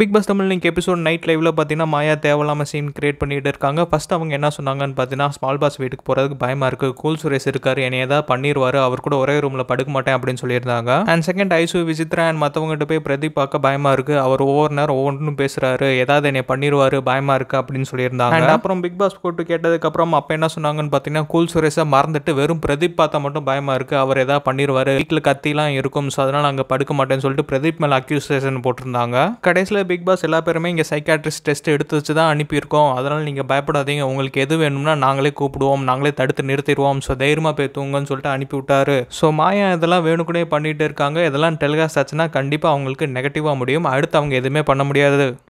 big pass Tamil நீங்கள் episode night லைவ்ல பார்த்தீங்கன்னா மாயா தேவையில்லாமல் சீன் கிரியேட் பண்ணிட்டு இருக்காங்க ஃபஸ்ட் அவங்க என்ன சொன்னாங்கன்னு பார்த்தீங்கன்னா ஸ்மால் பாஸ் வீட்டுக்கு போகிறதுக்கு பயமாக இருக்குது கூல் சுரேஷ் இருக்கார் என்னை ஏதாவது பண்ணிடுவார் அவர் கூட ஒரே ரூமில் படுக்க மாட்டேன் அப்படின்னு சொல்லியிருந்தாங்க and second Aishu Vichitra and மற்றவங்ககிட்ட போய் பிரதீப் பார்க்க பயமாக இருக்குது அவர் ஒவ்வொரு நேரம் ஒவ்வொன்றும் பேசுறாரு ஏதாவது என்னை பண்ணிடுவார் பயமாக இருக்குது அப்படின்னு சொல்லியிருந்தாங்க அண்ட் அப்புறம் பிக் பாஸ் போட்டு கேட்டதுக்கப்புறம் அப்போ என்ன சொன்னாங்கன்னு பார்த்தீங்கன்னா கூல் சுரேஷை மறந்துட்டு வெறும் பிரதீப் பார்த்தா மட்டும் பயமாக இருக்குது அவர் ஏதாவது பண்ணிடுவார் வீட்டில் கத்திலாம் இருக்கும் ஸோ அதனால் அங்கே படுக்க மாட்டேன்னு சொல்லிட்டு பிரதீப் மேலே அக்யூசேஷன் போட்டிருந்தாங்க கடைசியில் பிக் பாஸ் எல்லா பேருமே இங்கே சைக்காட்ரிஸ்ட் டெஸ்ட் எடுத்து வச்சு தான் அனுப்பியிருக்கோம் அதனால் நீங்கள் பயப்படாதீங்க உங்களுக்கு எது வேணும்னா நாங்களே கூப்பிடுவோம் நாங்களே தடுத்து நிறுத்திடுவோம் ஸோ தைரியமாக போய் தூங்கன்னு சொல்லிட்டு அனுப்பிவிட்டாரு ஸோ மாயா இதெல்லாம் வேணுக்குனே பண்ணிகிட்டு இருக்காங்க இதெல்லாம் டெலிகாஸ்ட் ஆச்சுன்னா கண்டிப்பாக அவங்களுக்கு நெகட்டிவாக முடியும் அடுத்து அவங்க எதுவுமே பண்ண முடியாது